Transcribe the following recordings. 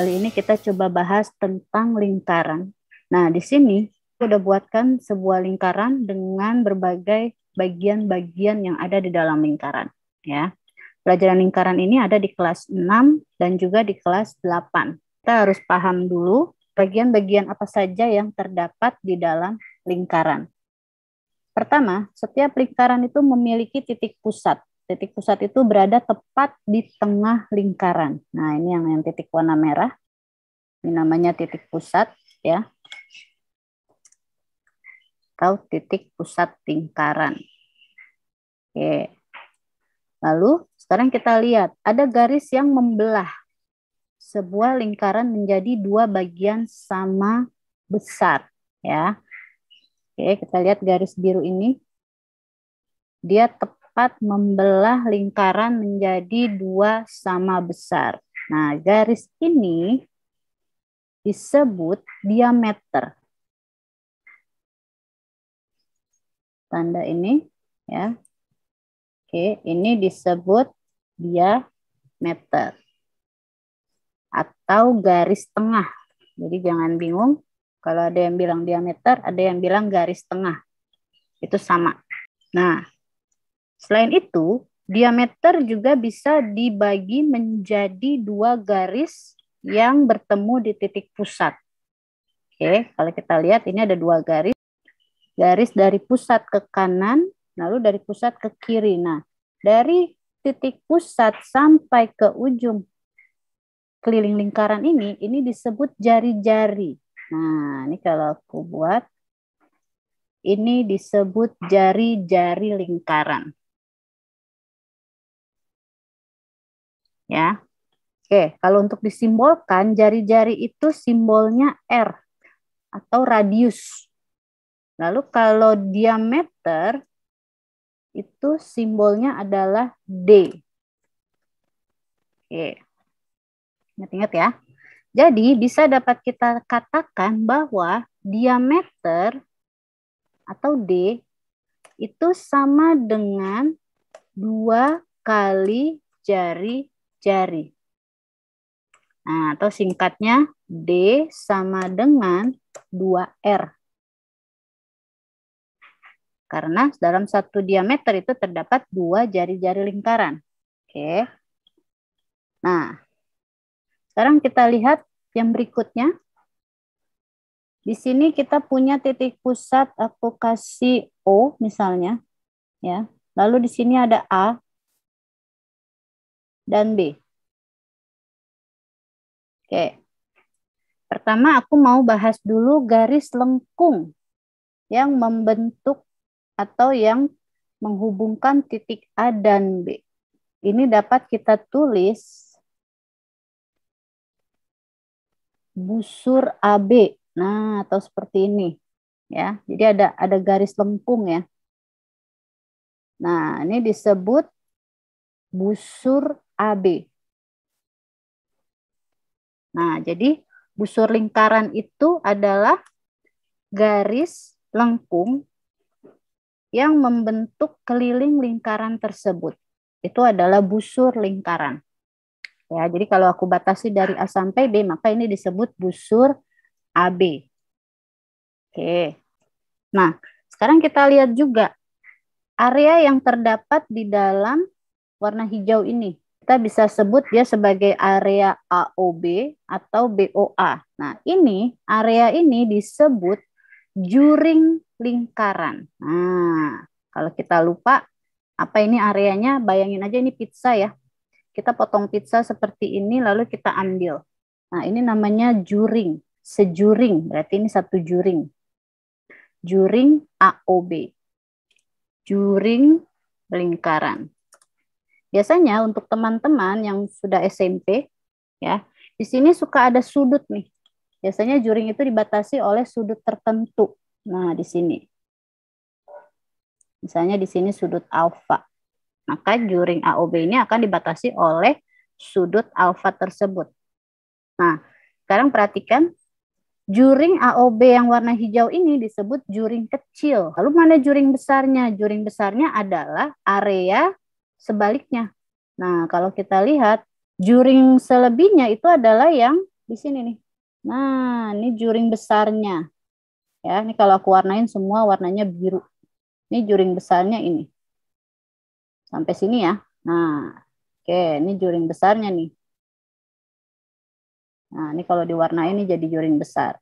Kali ini kita coba bahas tentang lingkaran. Nah, di sini aku udah buatkan sebuah lingkaran dengan berbagai bagian-bagian yang ada di dalam lingkaran, ya. Pelajaran lingkaran ini ada di kelas 6 dan juga di kelas 8. Kita harus paham dulu bagian-bagian apa saja yang terdapat di dalam lingkaran. Pertama, setiap lingkaran itu memiliki titik pusat Titik pusat itu berada tepat di tengah lingkaran. Nah, ini yang yang titik warna merah. Ini namanya titik pusat ya. Atau titik pusat lingkaran. Oke. Lalu sekarang kita lihat ada garis yang membelah sebuah lingkaran menjadi dua bagian sama besar ya. Oke, kita lihat garis biru ini. Dia tepat dapat membelah lingkaran menjadi dua sama besar. Nah, garis ini disebut diameter. Tanda ini ya. Oke, ini disebut diameter atau garis tengah. Jadi jangan bingung kalau ada yang bilang diameter, ada yang bilang garis tengah. Itu sama. Nah, Selain itu, diameter juga bisa dibagi menjadi dua garis yang bertemu di titik pusat. Oke, kalau kita lihat ini ada dua garis. Garis dari pusat ke kanan, lalu dari pusat ke kiri. Nah, dari titik pusat sampai ke ujung keliling lingkaran ini, ini disebut jari-jari. Nah, ini kalau aku buat, ini disebut jari-jari lingkaran. ya. Oke, kalau untuk disimbolkan jari-jari itu simbolnya R atau radius. Lalu kalau diameter itu simbolnya adalah D. Oke. Ingat-ingat ya. Jadi bisa dapat kita katakan bahwa diameter atau D itu sama dengan dua kali jari jari. Nah, atau singkatnya D sama dengan 2R. Karena dalam satu diameter itu terdapat dua jari-jari lingkaran. Oke. Nah, sekarang kita lihat yang berikutnya. Di sini kita punya titik pusat aku kasih O misalnya, ya. Lalu di sini ada A dan B. Oke. Pertama aku mau bahas dulu garis lengkung yang membentuk atau yang menghubungkan titik A dan B. Ini dapat kita tulis busur AB. Nah, atau seperti ini ya. Jadi ada ada garis lengkung ya. Nah, ini disebut busur AB. Nah, jadi busur lingkaran itu adalah garis lengkung yang membentuk keliling lingkaran tersebut. Itu adalah busur lingkaran. Ya, jadi kalau aku batasi dari A sampai B, maka ini disebut busur AB. Oke. Nah, sekarang kita lihat juga area yang terdapat di dalam warna hijau ini kita bisa sebut dia sebagai area AOB atau BOA. Nah, ini area ini disebut juring lingkaran. Nah, kalau kita lupa apa ini areanya, bayangin aja ini pizza ya. Kita potong pizza seperti ini lalu kita ambil. Nah, ini namanya juring, sejuring, berarti ini satu juring. Juring AOB. Juring lingkaran. Biasanya untuk teman-teman yang sudah SMP, ya, di sini suka ada sudut nih. Biasanya juring itu dibatasi oleh sudut tertentu. Nah, di sini. Misalnya di sini sudut alfa. Maka juring AOB ini akan dibatasi oleh sudut alfa tersebut. Nah, sekarang perhatikan Juring AOB yang warna hijau ini disebut juring kecil. Lalu mana juring besarnya? Juring besarnya adalah area sebaliknya. Nah, kalau kita lihat juring selebihnya itu adalah yang di sini nih. Nah, ini juring besarnya. Ya, ini kalau aku warnain semua warnanya biru. Ini juring besarnya ini. Sampai sini ya. Nah, oke, ini juring besarnya nih. Nah, ini kalau diwarnai ini jadi juring besar.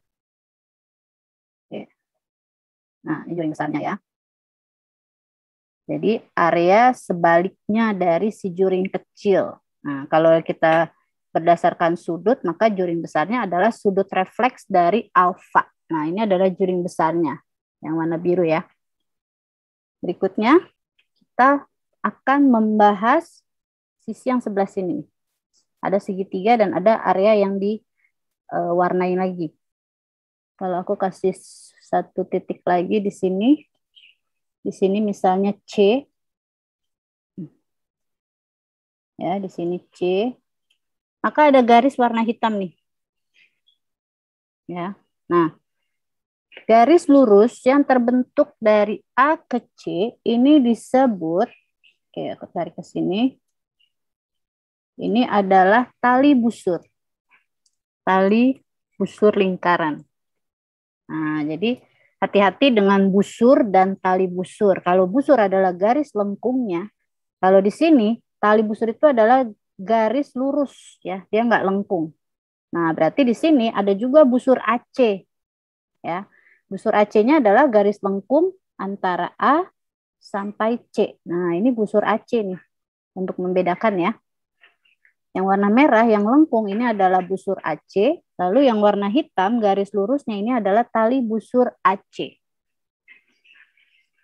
Oke. Nah, ini juring besarnya ya. Jadi area sebaliknya dari si juring kecil. Nah, kalau kita berdasarkan sudut, maka juring besarnya adalah sudut refleks dari alfa. Nah, ini adalah juring besarnya, yang warna biru ya. Berikutnya, kita akan membahas sisi yang sebelah sini. Ada segitiga dan ada area yang diwarnai eh, lagi. Kalau aku kasih satu titik lagi di sini, di sini misalnya C. Ya, di sini C. Maka ada garis warna hitam nih. Ya. Nah, garis lurus yang terbentuk dari A ke C ini disebut oke, aku tarik ke sini. Ini adalah tali busur. Tali busur lingkaran. Nah, jadi Hati-hati dengan busur dan tali busur. Kalau busur adalah garis lengkungnya, kalau di sini tali busur itu adalah garis lurus ya, dia nggak lengkung. Nah, berarti di sini ada juga busur AC ya. Busur AC-nya adalah garis lengkung antara A sampai C. Nah, ini busur AC nih untuk membedakan ya. Yang warna merah yang lengkung ini adalah busur AC, lalu yang warna hitam garis lurusnya ini adalah tali busur AC.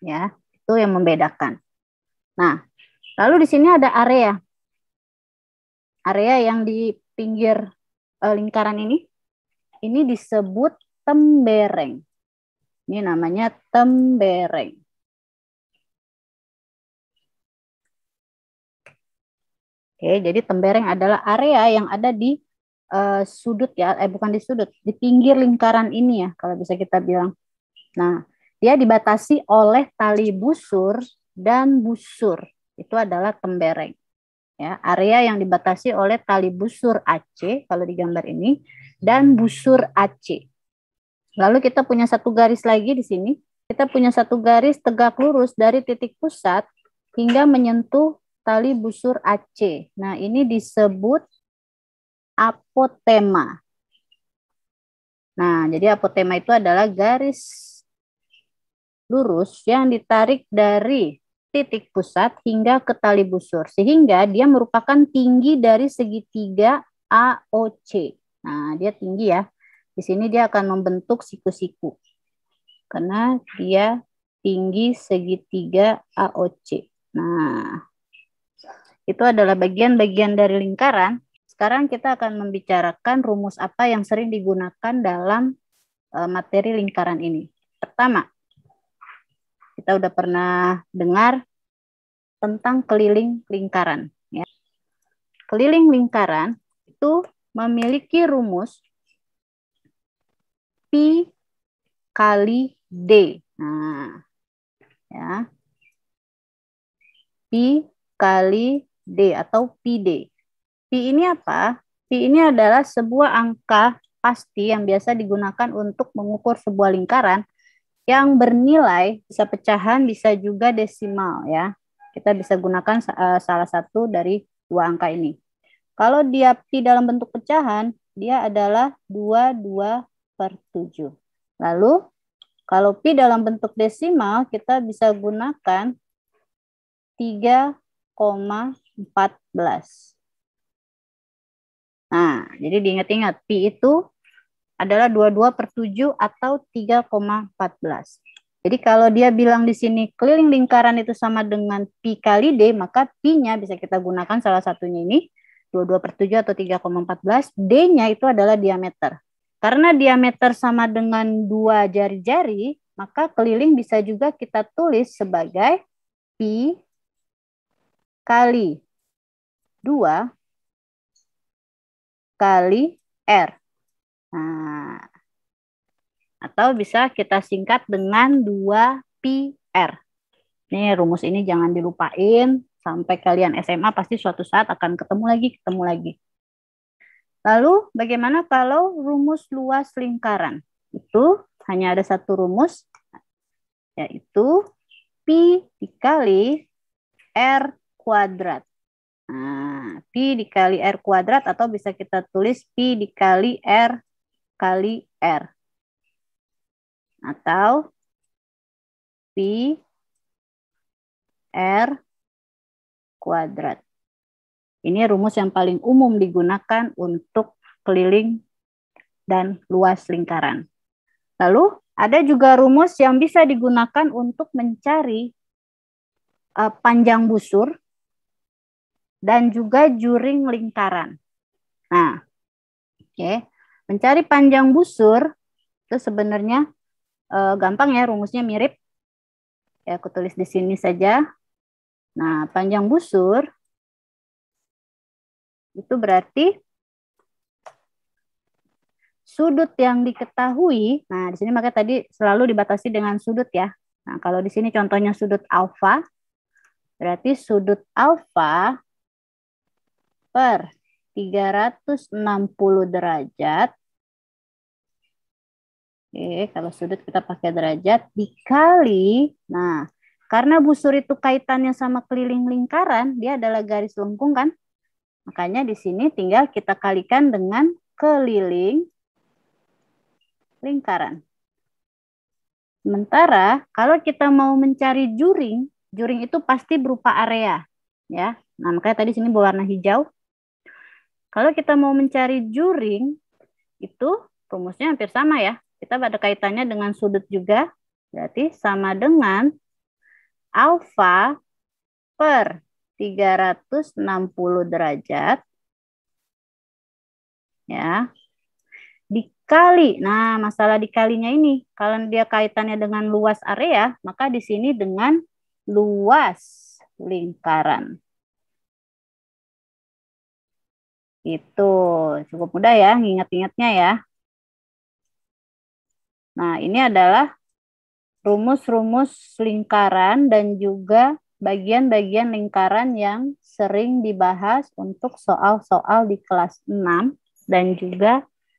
Ya, itu yang membedakan. Nah, lalu di sini ada area. Area yang di pinggir eh, lingkaran ini ini disebut tembereng. Ini namanya tembereng. Oke, jadi tembereng adalah area yang ada di uh, sudut ya, eh bukan di sudut, di pinggir lingkaran ini ya kalau bisa kita bilang. Nah, dia dibatasi oleh tali busur dan busur. Itu adalah tembereng. Ya, area yang dibatasi oleh tali busur AC kalau di gambar ini dan busur AC. Lalu kita punya satu garis lagi di sini. Kita punya satu garis tegak lurus dari titik pusat hingga menyentuh tali busur AC. Nah, ini disebut apotema. Nah, jadi apotema itu adalah garis lurus yang ditarik dari titik pusat hingga ke tali busur sehingga dia merupakan tinggi dari segitiga AOC. Nah, dia tinggi ya. Di sini dia akan membentuk siku-siku. Karena dia tinggi segitiga AOC. Nah, itu adalah bagian-bagian dari lingkaran. Sekarang kita akan membicarakan rumus apa yang sering digunakan dalam e, materi lingkaran ini. Pertama, kita udah pernah dengar tentang keliling lingkaran. Ya. Keliling lingkaran itu memiliki rumus P kali D. Nah, ya. P kali D atau d P ini apa? P ini adalah sebuah angka pasti yang biasa digunakan untuk mengukur sebuah lingkaran yang bernilai bisa pecahan bisa juga desimal ya. Kita bisa gunakan eh, salah satu dari dua angka ini. Kalau dia pi dalam bentuk pecahan, dia adalah 22 per 7. Lalu kalau pi dalam bentuk desimal, kita bisa gunakan 3,5 Nah, jadi diingat-ingat. Pi itu adalah 22 per 7 atau 3,14. Jadi kalau dia bilang di sini keliling lingkaran itu sama dengan pi kali d, maka pi-nya bisa kita gunakan salah satunya ini 22 per 7 atau 3,14. D-nya itu adalah diameter. Karena diameter sama dengan dua jari-jari, maka keliling bisa juga kita tulis sebagai pi kali 2 kali R. Nah, atau bisa kita singkat dengan 2 r. Nih rumus ini jangan dilupain sampai kalian SMA pasti suatu saat akan ketemu lagi, ketemu lagi. Lalu bagaimana kalau rumus luas lingkaran? Itu hanya ada satu rumus yaitu pi dikali R kuadrat. Nah, P dikali R kuadrat atau bisa kita tulis pi dikali R kali R. Atau pi R kuadrat. Ini rumus yang paling umum digunakan untuk keliling dan luas lingkaran. Lalu ada juga rumus yang bisa digunakan untuk mencari uh, panjang busur dan juga juring lingkaran. Nah, oke, okay. mencari panjang busur itu sebenarnya e, gampang ya, rumusnya mirip. Ya, aku tulis di sini saja. Nah, panjang busur itu berarti sudut yang diketahui. Nah, di sini makanya tadi selalu dibatasi dengan sudut ya. Nah, kalau di sini contohnya sudut alfa, berarti sudut alfa per 360 derajat. Oke, kalau sudut kita pakai derajat dikali. Nah, karena busur itu kaitannya sama keliling lingkaran, dia adalah garis lengkung kan? Makanya di sini tinggal kita kalikan dengan keliling lingkaran. Sementara kalau kita mau mencari juring, juring itu pasti berupa area, ya. Nah, makanya tadi sini berwarna hijau. Kalau kita mau mencari juring, itu rumusnya hampir sama ya. Kita pada kaitannya dengan sudut juga. Berarti sama dengan alfa per 360 derajat. Ya. Dikali. Nah, masalah dikalinya ini. Kalau dia kaitannya dengan luas area, maka di sini dengan luas lingkaran. Itu cukup mudah ya ingat-ingatnya ya. Nah, ini adalah rumus-rumus lingkaran dan juga bagian-bagian lingkaran yang sering dibahas untuk soal-soal di kelas 6 dan juga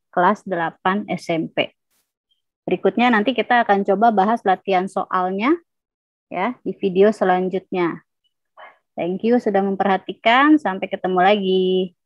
kelas 8 SMP. Berikutnya nanti kita akan coba bahas latihan soalnya ya di video selanjutnya. Thank you sudah memperhatikan, sampai ketemu lagi.